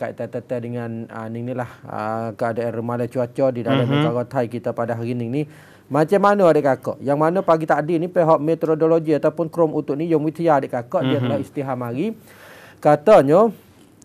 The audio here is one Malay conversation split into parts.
kaitan-kaitan dengan uh, ah, ini lah uh, keadaan remaja cuaca di dalam uh-huh. negara Thai kita pada hari ini ni macam mana adik kakak yang mana pagi tadi ni pihak meteorologi ataupun krom untuk ni yang mitia adik kakak uh-huh. dia mhm. telah istiham hari katanya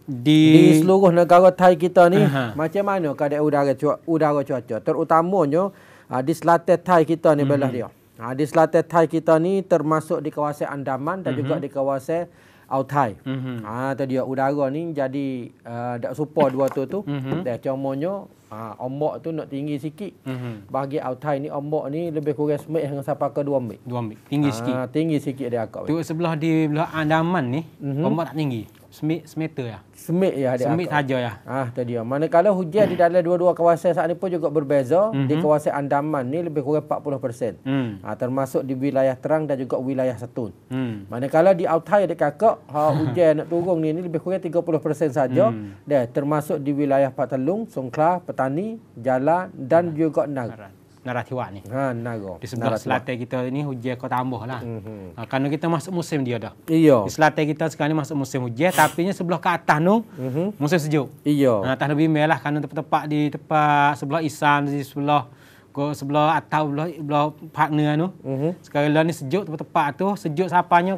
di... di seluruh negara Thai kita ni uh-huh. macam mana keadaan udara cuaca udara cuaca terutamanya uh, di selatan Thai kita ni uh-huh. belah dia uh, di selatan Thai kita ni termasuk di kawasan Andaman dan uh-huh. juga di kawasan autai. Mm-hmm. Ah ha, tu dia udara ni jadi uh, ah, tak serupa dua tu tu. Mm-hmm. Dan cumanya ah uh, ombak tu nak tinggi sikit. Mm-hmm. Bagi autai ni ombak ni lebih kurang semek dengan sampai ke 2 mik. 2 mik. Tinggi ha, sikit. tinggi sikit dia akak. Tu sebelah di belah Andaman ni mm-hmm. ombak tak tinggi. Semik semeter ya. Semik ya dia. Semik saja ya. Ah tadi ya. Manakala hujan di dalam dua-dua kawasan saat ini pun juga berbeza. hmm Di mhm. kawasan Andaman ni lebih kurang 40%. Mm. Ha, termasuk di wilayah Terang dan juga wilayah Setun. Mm. Manakala di Altai dekat Kakak, ha, hujan nak turun ni, ni lebih kurang 30% saja. Mm. Dan termasuk di wilayah Patalung, Songkla, Petani, Jala dan juga Nagar. Naratiwa ni. Ha, Naga. Di sebelah Naratiwa. selatan kita ni hujan kau tambah lah. Mm-hmm. Uh, kerana kita masuk musim dia dah. Iya. Di selatan kita sekarang ni masuk musim hujan. Tapi ni sebelah ke atas ni mm-hmm. musim sejuk. Iya. Ha, uh, atas lebih mel lah. Kerana tempat-tempat di tepat sebelah Isan, di sebelah ke sebelah atas, sebelah, sebelah partner ni. Mm-hmm. Sekarang lah ni sejuk tepat tempat tu. Sejuk siapanya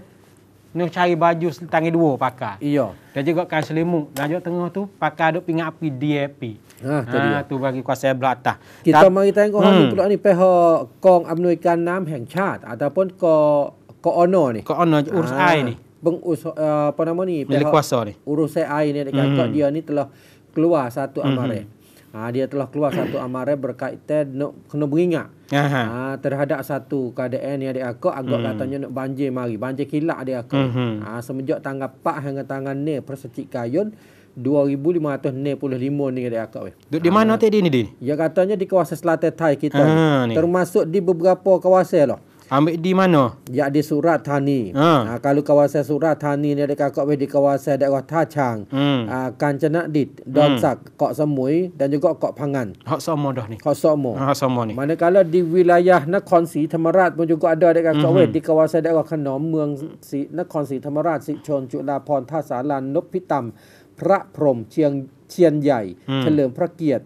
ni cari baju tangi dua pakai. Iya. Dan juga kan selimut. Dan juga tengah tu pakai ada pingat api DAP. Ha, ha tu ha, bagi kuasa belatah. Kita Ta mari tengok hmm. pula ni pihak Kong Amnuikan Nam Heng Chat ataupun ko ko ono ni. Ko ono urus ha. air ni. Beng uh, eh, apa nama ni? Pihak kuasa ni. Urus air ni dekat hmm. dia ni telah keluar satu amaran. Hmm. Ha, dia telah keluar satu amaran berkaitan kena beringat uh terhadap satu keadaan yang ada aku agak uh-huh. nak banjir mari banjir kilat ada aku uh-huh. Mhm. Ah, ha, semenjak tanggal 4 hingga tanggal 9 persetik kayun 2,595 ni ada akak. Di, di mana ha. tadi ni, Din? Ya katanya di kawasan selatan Thai kita. Ha, ni. Termasuk di beberapa kawasan lah. Ambil di mana? Ya di Surat Thani. Ha. Ha, kalau kawasan Surat Thani ni dekat kok di kawasan daerah Tachang. Hmm. Ha, Kanchana Dit, Dotsak, hmm. Kok Semui dan juga Kok Pangan. Hak sama dah ni. Hak sama. Ha, sama ni. Manakala di wilayah Nakhon Si Thamarat pun juga ada dekat kok hmm. di kawasan daerah Khanom, Meung Si Nakhon Si Thamarat, Si Chon, Chulaphorn, Thasalan, Nopitam, Pra Prom, Chiang Chien Yai, hmm. Chalem Pra Kiet,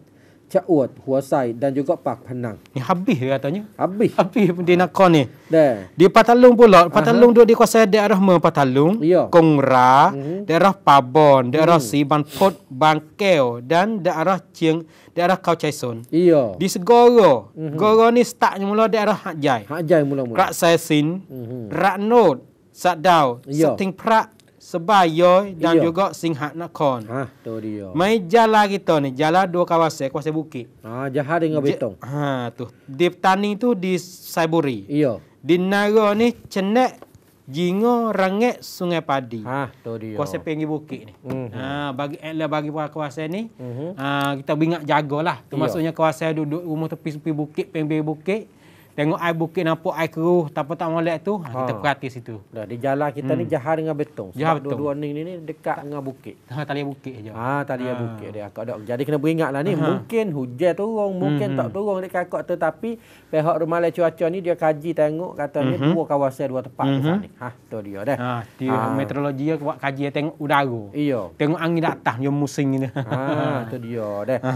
Cak Huasai dan juga Pak Penang. Ni habis dia katanya. Habis. Habis dia nak kau ni. Dah. Di Patalung pula. Patalung uh-huh. di kawasan daerah Mer Patalung. Ya. Kongra. Uh-huh. Daerah Pabon. Daerah uh-huh. Siban Port Bangkeo. Dan daerah Cieng. Daerah Kau Chai Sun. Iya. Di Segoro. uh mhm. Goro ni startnya mula daerah Hak Jai. Hak Jai mula-mula. Rak Sai Sin. Rak Nod. Sadau. Iya. Seting Prak. Sebayoi dan iya. juga Singhat Nakon. Ha, ah, tu dia. Mai jalan kita ni, jalan dua kawasan, eh, kawasan bukit. Ha, jahat dengan betong. Ha, tu. Di petani tu di Saiburi. Iyo. Di Naro ni cenek jingo rengek sungai padi. Ha, tu dia. Kuasa pinggir bukit ni. Mm-hmm. Ha, bagi elah eh, bagi para kuasa ni, mm-hmm. ha, kita bingat jagalah. Tu iya. maksudnya kuasa duduk rumah tepi-tepi bukit, pinggir bukit. Tengok air bukit nampak air keruh tanpa tak molek tu, ah, ha. kita perhati situ. Dah di jalan kita hmm. ni jahar dengan betong. Jahar betong. Dua-dua ni, ni, dekat tak. dengan bukit. Ha, talian bukit je. Ha, talian ha. bukit dia. Kak dok. Jadi kena beringatlah ni, ha. mungkin hujan turun, mungkin hmm. tak hmm. turun dekat kak tetapi pihak rumah le cuaca ni dia kaji tengok kata ni hmm. dua kawasan dua tempat hmm. ni. Ha, tu dia dah. Ha, dia ha. meteorologi buat kaji tengok udara. Iya. Tengok angin datang yang musim ni. Ha, tu dia dah. Ha.